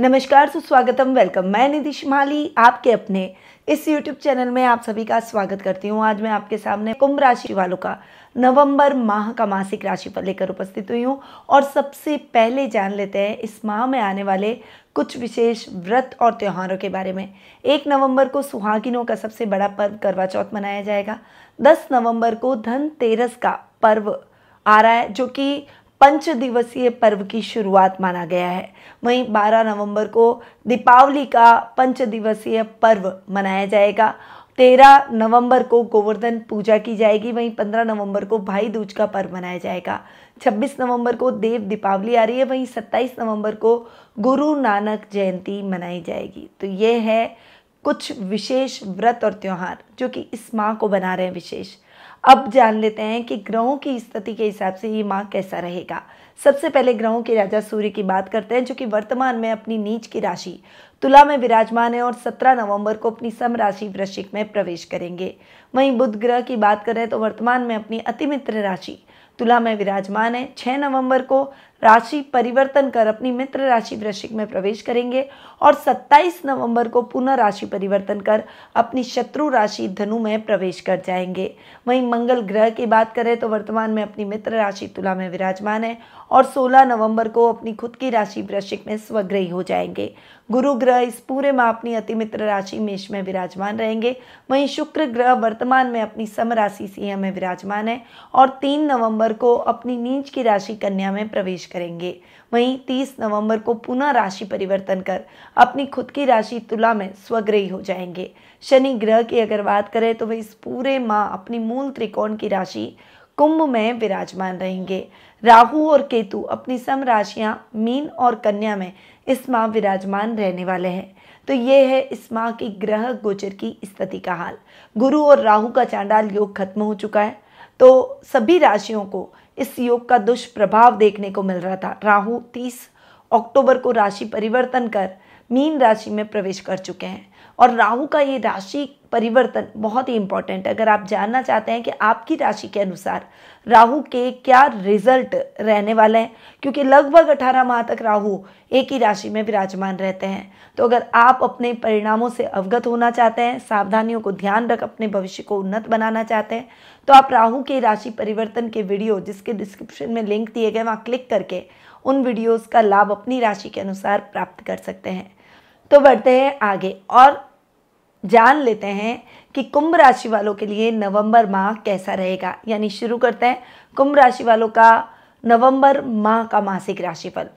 नमस्कार सुस्वागतम वेलकम मैं नितिश माली आपके अपने इस YouTube चैनल में आप सभी का स्वागत करती हूँ आज मैं आपके सामने कुंभ राशि वालों का नवंबर माह का मासिक राशि पर लेकर उपस्थित हुई हूँ और सबसे पहले जान लेते हैं इस माह में आने वाले कुछ विशेष व्रत और त्योहारों के बारे में एक नवंबर को सुहागिनों का सबसे बड़ा पर्व करवा चौथ मनाया जाएगा दस नवम्बर को धनतेरस का पर्व आ रहा है जो कि पंच दिवसीय पर्व की शुरुआत माना गया है वहीं 12 नवंबर को दीपावली का पंच दिवसीय पर्व मनाया जाएगा तेरह नवंबर को गोवर्धन पूजा की जाएगी वहीं पंद्रह नवंबर को भाई दूज का पर्व मनाया जाएगा छब्बीस नवंबर को देव दीपावली आ रही है वहीं सत्ताईस नवंबर को गुरु नानक जयंती मनाई जाएगी तो ये है कुछ विशेष व्रत और त्यौहार जो कि इस माह को बना रहे हैं विशेष अब जान लेते हैं कि ग्रहों की स्थिति के हिसाब से ये माह कैसा रहेगा सबसे पहले ग्रहों के राजा सूर्य की बात करते हैं जो कि वर्तमान में अपनी नीच की राशि तुला में विराजमान है और 17 नवंबर को अपनी सम राशि वृश्चिक में प्रवेश करेंगे वहीं बुध ग्रह की बात करें तो वर्तमान में अपनी अतिमित्र राशि तुला में विराजमान है 6 नवंबर को राशि परिवर्तन कर अपनी मित्र राशि वृश्चिक में प्रवेश करेंगे और 27 नवंबर को पुनः राशि परिवर्तन कर अपनी शत्रु राशि धनु में प्रवेश कर जाएंगे वहीं मंगल ग्रह की बात करें तो वर्तमान में अपनी मित्र राशि तुला में विराजमान है और 16 नवंबर को अपनी खुद की राशि वृश्चिक में स्वग्रही हो जाएंगे गुरु ग्रह इस पूरे माह अपनी अतिमित्र राशि मेष में विराजमान रहेंगे वहीं शुक्र ग्रह वर्तमान में अपनी सम राशि सिंह में विराजमान है और तीन नवंबर को अपनी नीच की राशि कन्या में प्रवेश करेंगे वहीं 30 नवंबर को पुनः राशि परिवर्तन कर अपनी खुद की राशि तुला में स्वग्रही हो जाएंगे शनि ग्रह की अगर बात करें तो वह इस पूरे माह अपनी मूल त्रिकोण की राशि कुंभ में विराजमान रहेंगे राहु और केतु अपनी सम राशियां मीन और कन्या में इस माह विराजमान रहने वाले हैं तो ये है इस माह की ग्रह गोचर की स्थिति का हाल गुरु और राहु का चांडाल योग खत्म हो चुका है तो सभी राशियों को इस योग का दुष्प्रभाव देखने को मिल रहा था राहु तीस अक्टूबर को राशि परिवर्तन कर मीन राशि में प्रवेश कर चुके हैं और राहु का ये राशि परिवर्तन बहुत ही इंपॉर्टेंट है अगर आप जानना चाहते हैं कि आपकी राशि के अनुसार राहु के क्या रिजल्ट रहने वाले हैं क्योंकि लगभग 18 माह तक राहु एक ही राशि में विराजमान रहते हैं तो अगर आप अपने परिणामों से अवगत होना चाहते हैं सावधानियों को ध्यान रख अपने भविष्य को उन्नत बनाना चाहते हैं तो आप राहु के राशि परिवर्तन के वीडियो जिसके डिस्क्रिप्शन में लिंक दिए गए वहाँ क्लिक करके उन वीडियोज़ का लाभ अपनी राशि के अनुसार प्राप्त कर सकते हैं तो बढ़ते हैं आगे और जान लेते हैं कि कुंभ राशि वालों के लिए नवंबर माह कैसा रहेगा यानी शुरू करते हैं कुंभ राशि वालों का नवंबर माह का मासिक राशिफल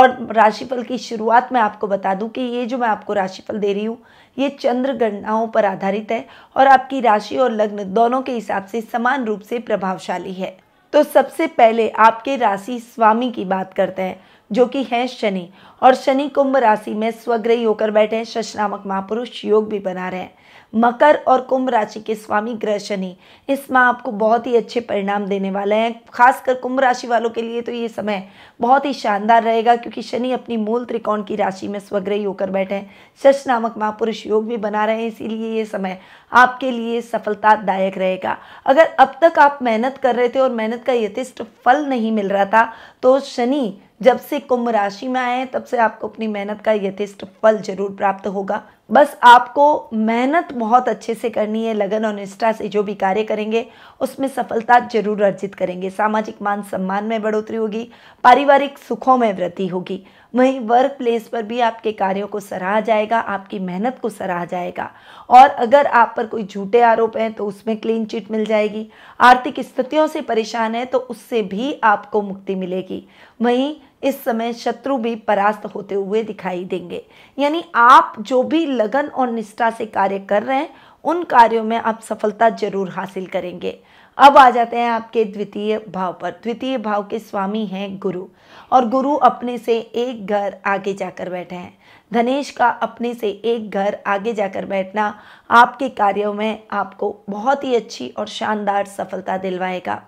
और राशिफल की शुरुआत में आपको बता दूं कि ये जो मैं आपको राशिफल दे रही हूँ ये चंद्र गणनाओं पर आधारित है और आपकी राशि और लग्न दोनों के हिसाब से समान रूप से प्रभावशाली है तो सबसे पहले आपके राशि स्वामी की बात करते हैं जो कि हैं शनि और शनि कुंभ राशि में स्वग्रही होकर बैठे हैं शश नामक महापुरुष योग भी बना रहे हैं मकर और कुंभ राशि के स्वामी ग्रह शनि इस माह आपको बहुत ही अच्छे परिणाम देने वाले हैं खासकर कुंभ राशि वालों के लिए तो ये समय बहुत ही शानदार रहेगा क्योंकि शनि अपनी मूल त्रिकोण की राशि में स्वग्रही होकर बैठे हैं शश नामक महापुरुष योग भी बना रहे हैं इसीलिए ये समय आपके लिए सफलतादायक रहेगा अगर अब तक आप मेहनत कर रहे थे और मेहनत का यथेष्ट फल नहीं मिल रहा था तो शनि जब से कुंभ राशि में आए हैं तब से आपको अपनी मेहनत का यथेष्ट फल जरूर प्राप्त होगा बस आपको मेहनत बहुत अच्छे से करनी है लगन और निष्ठा से जो भी कार्य करेंगे उसमें सफलता जरूर अर्जित करेंगे सामाजिक मान सम्मान में बढ़ोतरी होगी पारिवारिक सुखों में वृद्धि होगी वहीं वर्क प्लेस पर भी आपके कार्यों को सराहा जाएगा आपकी मेहनत को सराहा जाएगा और अगर आप पर कोई झूठे आरोप हैं तो उसमें क्लीन चिट मिल जाएगी आर्थिक स्थितियों से परेशान है तो उससे भी आपको मुक्ति मिलेगी वहीं इस समय शत्रु भी परास्त होते हुए दिखाई देंगे यानी आप जो भी लगन और निष्ठा से कार्य कर रहे हैं उन कार्यों में आप सफलता जरूर हासिल करेंगे अब आ जाते हैं आपके द्वितीय भाव पर द्वितीय भाव के स्वामी हैं गुरु और गुरु अपने से एक घर आगे जाकर बैठे हैं धनेश का अपने से एक घर आगे जाकर बैठना आपके कार्यों में आपको बहुत ही अच्छी और शानदार सफलता दिलवाएगा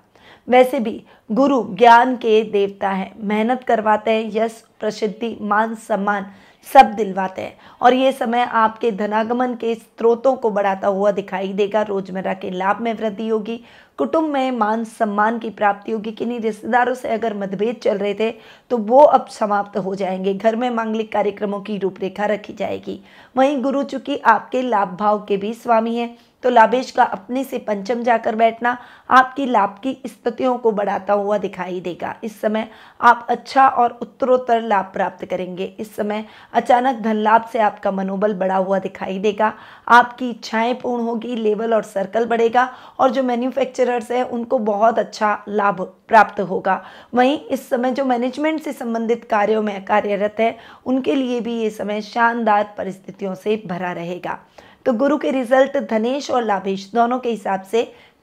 वैसे भी गुरु ज्ञान के देवता हैं मेहनत करवाते हैं यश प्रसिद्धि मान सम्मान सब दिलवाते हैं और ये समय आपके धनागमन के स्रोतों को बढ़ाता हुआ दिखाई देगा रोजमर्रा के लाभ में वृद्धि होगी कुटुंब में मान सम्मान की प्राप्ति होगी किन्हीं रिश्तेदारों से अगर मतभेद चल रहे थे तो वो अब समाप्त हो जाएंगे घर में मांगलिक कार्यक्रमों की रूपरेखा रखी जाएगी वहीं गुरु चूंकि आपके लाभ भाव के भी स्वामी हैं तो लाभेश का अपने से पंचम जाकर बैठना आपकी लाभ की स्थितियों को बढ़ाता हुआ दिखाई देगा इस समय आप अच्छा और उत्तरोत्तर लाभ प्राप्त करेंगे इस समय अचानक धन लाभ से आपका मनोबल बढ़ा हुआ दिखाई देगा आपकी इच्छाएं पूर्ण होगी लेवल और सर्कल बढ़ेगा और जो मैन्युफैक्चरर्स हैं उनको बहुत अच्छा लाभ प्राप्त होगा वहीं इस समय जो मैनेजमेंट से संबंधित कार्यों में कार्यरत है उनके लिए भी ये समय शानदार परिस्थितियों से भरा रहेगा तो गुरु के रिजल्ट धनेश और लाभेश दोनों के हिसाब से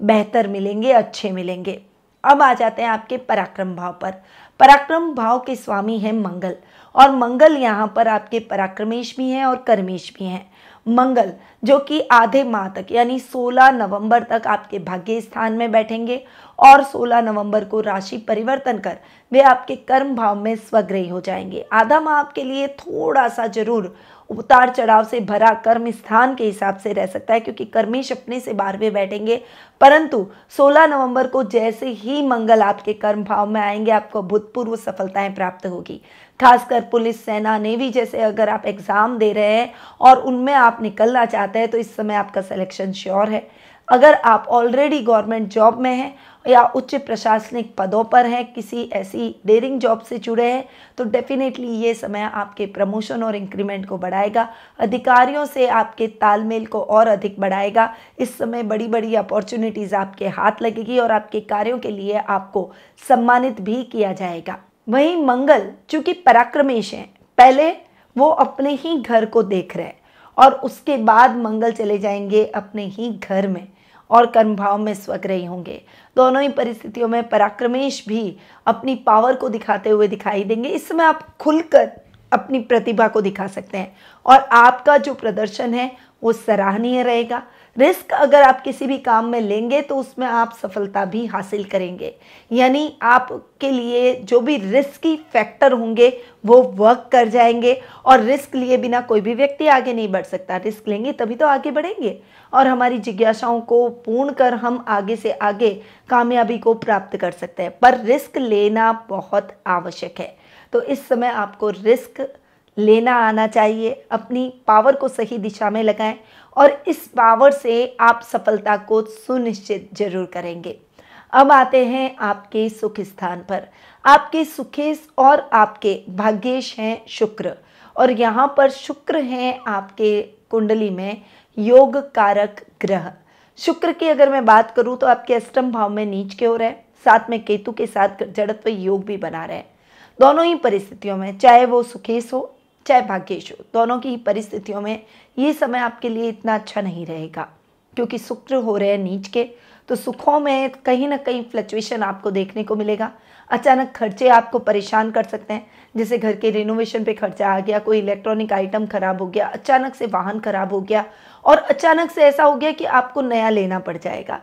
बेहतर मिलेंगे अच्छे मिलेंगे अब आ जाते हैं आपके पराक्रम भाव पर पराक्रम भाव के स्वामी हैं मंगल और मंगल यहाँ पर आपके पराक्रमेश भी हैं और कर्मेश भी हैं मंगल जो कि आधे माह तक यानी 16 नवंबर तक आपके भाग्य स्थान में बैठेंगे और 16 नवंबर को राशि परिवर्तन कर वे आपके कर्म भाव में स्वग्रही हो जाएंगे आधा माह आपके लिए थोड़ा सा जरूर उतार चढ़ाव से भरा कर्म स्थान के हिसाब से रह सकता है क्योंकि कर्मेश अपने से बारहवें बैठेंगे परंतु 16 नवंबर को जैसे ही मंगल आपके कर्म भाव में आएंगे आपको अभूतपूर्व सफलताएं प्राप्त होगी खासकर पुलिस सेना नेवी जैसे अगर आप एग्ज़ाम दे रहे हैं और उनमें आप निकलना चाहते हैं तो इस समय आपका सिलेक्शन श्योर है अगर आप ऑलरेडी गवर्नमेंट जॉब में हैं या उच्च प्रशासनिक पदों पर हैं किसी ऐसी डेरिंग जॉब से जुड़े हैं तो डेफिनेटली ये समय आपके प्रमोशन और इंक्रीमेंट को बढ़ाएगा अधिकारियों से आपके तालमेल को और अधिक बढ़ाएगा इस समय बड़ी बड़ी अपॉर्चुनिटीज़ आपके हाथ लगेगी और आपके कार्यों के लिए आपको सम्मानित भी किया जाएगा वहीं मंगल चूंकि पराक्रमेश हैं पहले वो अपने ही घर को देख रहे हैं और उसके बाद मंगल चले जाएंगे अपने ही घर में और कर्म भाव में स्वग्रही होंगे दोनों ही परिस्थितियों में पराक्रमेश भी अपनी पावर को दिखाते हुए दिखाई देंगे इस समय आप खुलकर अपनी प्रतिभा को दिखा सकते हैं और आपका जो प्रदर्शन है वो सराहनीय रहेगा रिस्क अगर आप किसी भी काम में लेंगे तो उसमें आप सफलता भी हासिल करेंगे यानी आपके लिए जो भी रिस्की फैक्टर होंगे वो वर्क कर जाएंगे और रिस्क लिए बिना कोई भी व्यक्ति आगे नहीं बढ़ सकता रिस्क लेंगे तभी तो आगे बढ़ेंगे और हमारी जिज्ञासाओं को पूर्ण कर हम आगे से आगे कामयाबी को प्राप्त कर सकते हैं पर रिस्क लेना बहुत आवश्यक है तो इस समय आपको रिस्क लेना आना चाहिए अपनी पावर को सही दिशा में लगाएं और इस पावर से आप सफलता को सुनिश्चित जरूर करेंगे अब आते हैं आपके सुख स्थान पर आपके सुखेश और आपके भाग्येश हैं शुक्र और यहाँ पर शुक्र हैं आपके कुंडली में योग कारक ग्रह शुक्र की अगर मैं बात करूँ तो आपके अष्टम भाव में नीच के हो रहे हैं साथ में केतु के साथ जड़त्व योग भी बना रहे हैं दोनों ही परिस्थितियों में चाहे वो सुखेश हो चाहे भाग्येश हो दोनों की परिस्थितियों में ये समय आपके लिए इतना अच्छा नहीं रहेगा क्योंकि शुक्र हो रहे हैं नीच के तो सुखों में कहीं ना कहीं फ्लक्चुएशन आपको देखने को मिलेगा अचानक खर्चे आपको परेशान कर सकते हैं जैसे घर के रिनोवेशन पे खर्चा आ गया कोई इलेक्ट्रॉनिक आइटम खराब हो गया अचानक से वाहन खराब हो गया और अचानक से ऐसा हो गया कि आपको नया लेना पड़ जाएगा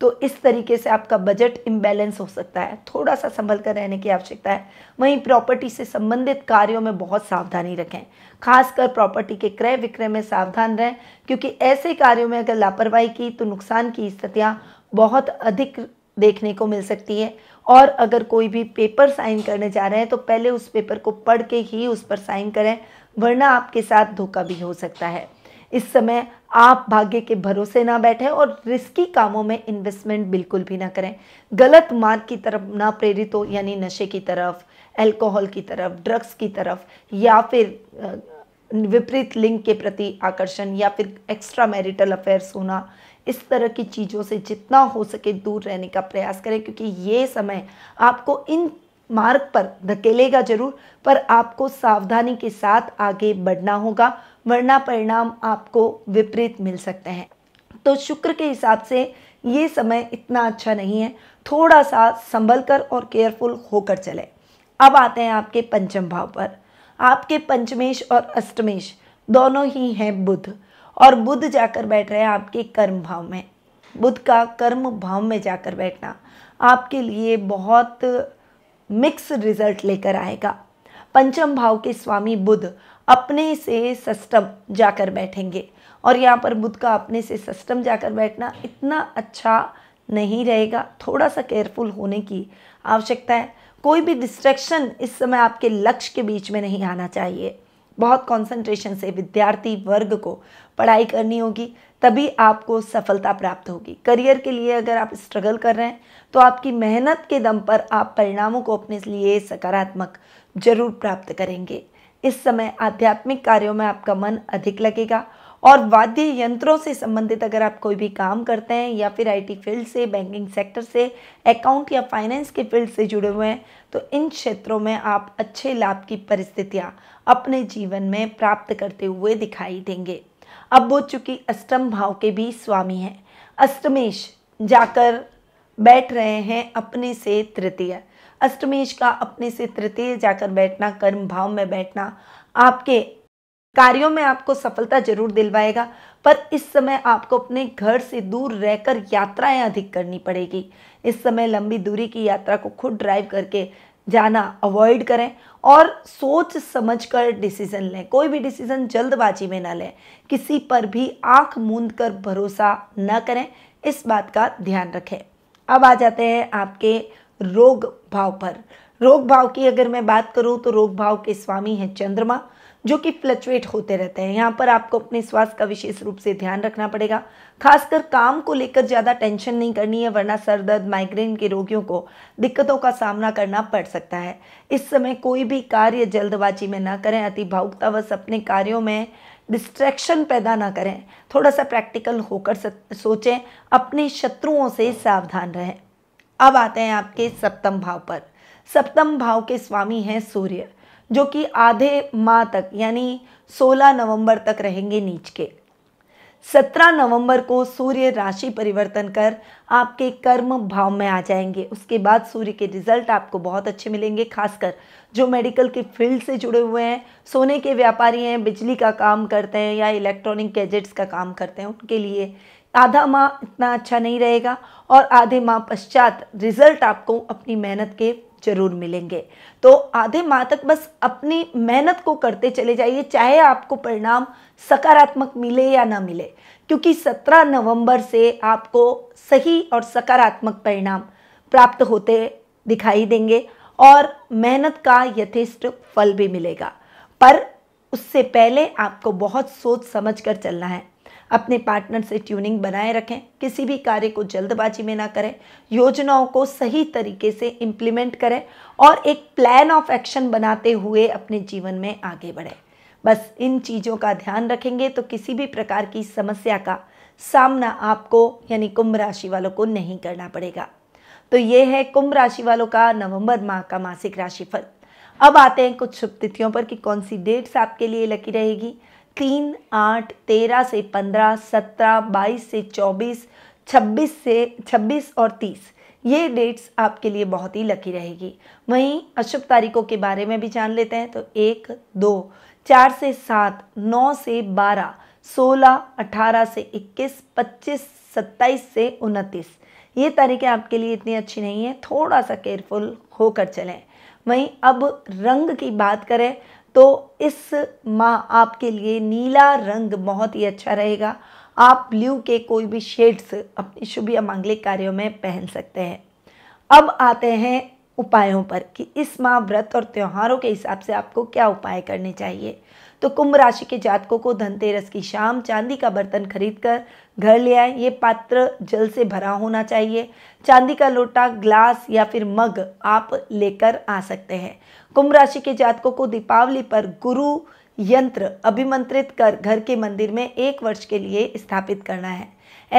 तो इस तरीके से आपका बजट इम्बैलेंस हो सकता है थोड़ा सा संभल कर रहने की आवश्यकता है वहीं प्रॉपर्टी से संबंधित कार्यों में बहुत सावधानी रखें खासकर प्रॉपर्टी के क्रय विक्रय में सावधान रहें क्योंकि ऐसे कार्यों में अगर लापरवाही की तो नुकसान की स्थितियाँ बहुत अधिक देखने को मिल सकती है और अगर कोई भी पेपर साइन करने जा रहे हैं तो पहले उस पेपर को पढ़ के ही उस पर साइन करें वरना आपके साथ धोखा भी हो सकता है इस समय आप भाग्य के भरोसे ना बैठें और रिस्की कामों में इन्वेस्टमेंट बिल्कुल भी ना करें गलत मार्ग की तरफ ना प्रेरित हो यानी नशे की तरफ अल्कोहल की तरफ ड्रग्स की तरफ या फिर विपरीत लिंग के प्रति आकर्षण या फिर एक्स्ट्रा मैरिटल अफेयर्स होना इस तरह की चीज़ों से जितना हो सके दूर रहने का प्रयास करें क्योंकि ये समय आपको इन मार्ग पर धकेलेगा जरूर पर आपको सावधानी के साथ आगे बढ़ना होगा वरना परिणाम आपको विपरीत मिल सकते हैं तो शुक्र के हिसाब से ये समय इतना अच्छा नहीं है थोड़ा सा संभल कर और केयरफुल होकर चले अब आते हैं आपके पंचम भाव पर आपके पंचमेश और अष्टमेश दोनों ही हैं बुध और बुध जाकर बैठ रहे हैं आपके कर्म भाव में बुध का कर्म भाव में जाकर बैठना आपके लिए बहुत मिक्स रिजल्ट लेकर आएगा पंचम भाव के स्वामी बुध अपने से सस्टम जाकर बैठेंगे और यहाँ पर बुद्ध का अपने से सस्टम जाकर बैठना इतना अच्छा नहीं रहेगा थोड़ा सा केयरफुल होने की आवश्यकता है कोई भी डिस्ट्रैक्शन इस समय आपके लक्ष्य के बीच में नहीं आना चाहिए बहुत कंसंट्रेशन से विद्यार्थी वर्ग को पढ़ाई करनी होगी तभी आपको सफलता प्राप्त होगी करियर के लिए अगर आप स्ट्रगल कर रहे हैं तो आपकी मेहनत के दम पर आप परिणामों को अपने लिए सकारात्मक जरूर प्राप्त करेंगे इस समय आध्यात्मिक कार्यों में आपका मन अधिक लगेगा और वाद्य यंत्रों से संबंधित अगर आप कोई भी काम करते हैं या फिर आईटी फील्ड से बैंकिंग सेक्टर से अकाउंट या फाइनेंस के फील्ड से जुड़े हुए हैं तो इन क्षेत्रों में आप अच्छे लाभ की परिस्थितियां अपने जीवन में प्राप्त करते हुए दिखाई देंगे अब वो चूंकि अष्टम भाव के भी स्वामी हैं अष्टमेश जाकर बैठ रहे हैं अपने से तृतीय अष्टमेश का अपने से तृतीय जाकर बैठना कर्म भाव में बैठना आपके कार्यों में आपको सफलता जरूर दिलवाएगा पर इस समय आपको अपने घर से दूर रहकर यात्राएं अधिक करनी पड़ेगी इस समय लंबी दूरी की यात्रा को खुद ड्राइव करके जाना अवॉइड करें और सोच समझ कर डिसीज़न लें कोई भी डिसीज़न जल्दबाजी में ना लें किसी पर भी आंख मूंद कर भरोसा न करें इस बात का ध्यान रखें अब आ जाते हैं आपके रोग भाव पर रोग भाव की अगर मैं बात करूँ तो रोग भाव के स्वामी हैं चंद्रमा जो कि फ्लक्चुएट होते रहते हैं यहाँ पर आपको अपने स्वास्थ्य का विशेष रूप से ध्यान रखना पड़ेगा खासकर काम को लेकर ज़्यादा टेंशन नहीं करनी है वरना सर दर्द माइग्रेन के रोगियों को दिक्कतों का सामना करना पड़ सकता है इस समय कोई भी कार्य जल्दबाजी में ना करें अति भावुकतावश अपने कार्यों में डिस्ट्रैक्शन पैदा ना करें थोड़ा सा प्रैक्टिकल होकर सोचें अपने शत्रुओं से सावधान रहें अब आते हैं आपके सप्तम भाव पर सप्तम भाव के स्वामी हैं सूर्य जो कि आधे माह तक यानी 16 नवंबर तक रहेंगे नीच के 17 नवंबर को सूर्य राशि परिवर्तन कर आपके कर्म भाव में आ जाएंगे उसके बाद सूर्य के रिजल्ट आपको बहुत अच्छे मिलेंगे खासकर जो मेडिकल के फील्ड से जुड़े हुए हैं सोने के व्यापारी हैं बिजली का काम करते हैं या इलेक्ट्रॉनिक गैजेट्स का काम करते हैं उनके लिए आधा माह इतना अच्छा नहीं रहेगा और आधे माह पश्चात रिजल्ट आपको अपनी मेहनत के जरूर मिलेंगे तो आधे माह तक बस अपनी मेहनत को करते चले जाइए चाहे आपको परिणाम सकारात्मक मिले या ना मिले क्योंकि 17 नवंबर से आपको सही और सकारात्मक परिणाम प्राप्त होते दिखाई देंगे और मेहनत का यथेष्ट फल भी मिलेगा पर उससे पहले आपको बहुत सोच समझ कर चलना है अपने पार्टनर से ट्यूनिंग बनाए रखें किसी भी कार्य को जल्दबाजी में ना करें योजनाओं को सही तरीके से इम्प्लीमेंट करें और एक प्लान ऑफ एक्शन बनाते हुए अपने जीवन में आगे बढ़ें बस इन चीज़ों का ध्यान रखेंगे तो किसी भी प्रकार की समस्या का सामना आपको यानी कुंभ राशि वालों को नहीं करना पड़ेगा तो ये है कुंभ राशि वालों का नवंबर माह का मासिक राशिफल अब आते हैं कुछ शुभ तिथियों पर कि कौन सी डेट्स आपके लिए लकी रहेगी तीन आठ तेरह से पंद्रह सत्रह बाईस से चौबीस छब्बीस से छब्बीस और तीस ये डेट्स आपके लिए बहुत ही लकी रहेगी वहीं अशुभ तारीखों के बारे में भी जान लेते हैं तो एक दो चार से सात नौ से बारह सोलह अठारह से इक्कीस पच्चीस सत्ताईस से उनतीस ये तारीखें आपके लिए इतनी अच्छी नहीं है थोड़ा सा केयरफुल होकर चलें वहीं अब रंग की बात करें तो इस माह आपके लिए नीला रंग बहुत ही अच्छा रहेगा आप ब्लू के कोई भी शेड्स अपने शुभ या मांगलिक कार्यों में पहन सकते हैं अब आते हैं उपायों पर कि इस माह व्रत और त्योहारों के हिसाब से आपको क्या उपाय करने चाहिए तो कुंभ राशि के जातकों को धनतेरस की शाम चांदी का बर्तन खरीदकर घर ले आए ये पात्र जल से भरा होना चाहिए चांदी का लोटा ग्लास या फिर मग आप लेकर आ सकते हैं कुंभ राशि के जातकों को दीपावली पर गुरु यंत्र अभिमंत्रित कर घर के मंदिर में एक वर्ष के लिए स्थापित करना है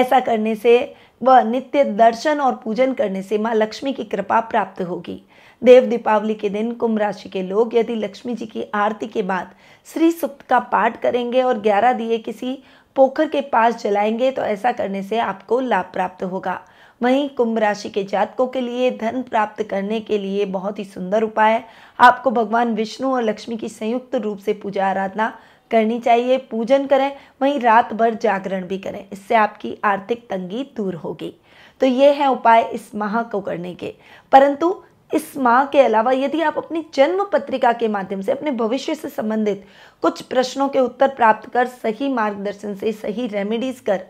ऐसा करने से वह नित्य दर्शन और पूजन करने से माँ लक्ष्मी की कृपा प्राप्त होगी देव दीपावली के दिन कुंभ राशि के लोग यदि लक्ष्मी जी की आरती के बाद श्री सुक्त का पाठ करेंगे और ग्यारह दिए किसी पोखर के पास जलाएंगे तो ऐसा करने से आपको लाभ प्राप्त होगा वहीं कुंभ राशि के जातकों के लिए धन प्राप्त करने के लिए बहुत ही सुंदर उपाय आपको भगवान विष्णु और लक्ष्मी की संयुक्त रूप से पूजा आराधना करनी चाहिए पूजन करें वहीं रात भर जागरण भी करें इससे आपकी आर्थिक तंगी दूर होगी तो ये है उपाय इस माह को करने के परंतु इस माह के अलावा यदि आप अपनी जन्म पत्रिका के माध्यम से अपने भविष्य से संबंधित कुछ प्रश्नों के उत्तर प्राप्त कर सही मार्गदर्शन से सही रेमेडीज कर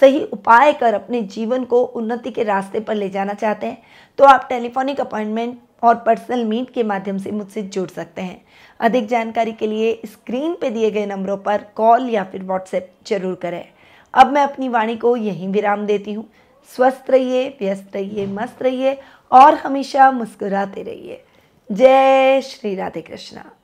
सही उपाय कर अपने जीवन को उन्नति के रास्ते पर ले जाना चाहते हैं तो आप टेलीफोनिक अपॉइंटमेंट और पर्सनल मीट के माध्यम से मुझसे जुड़ सकते हैं अधिक जानकारी के लिए स्क्रीन पर दिए गए नंबरों पर कॉल या फिर व्हाट्सएप जरूर करें अब मैं अपनी वाणी को यहीं विराम देती हूँ स्वस्थ रहिए व्यस्त रहिए मस्त रहिए और हमेशा मुस्कुराते रहिए जय श्री राधे कृष्णा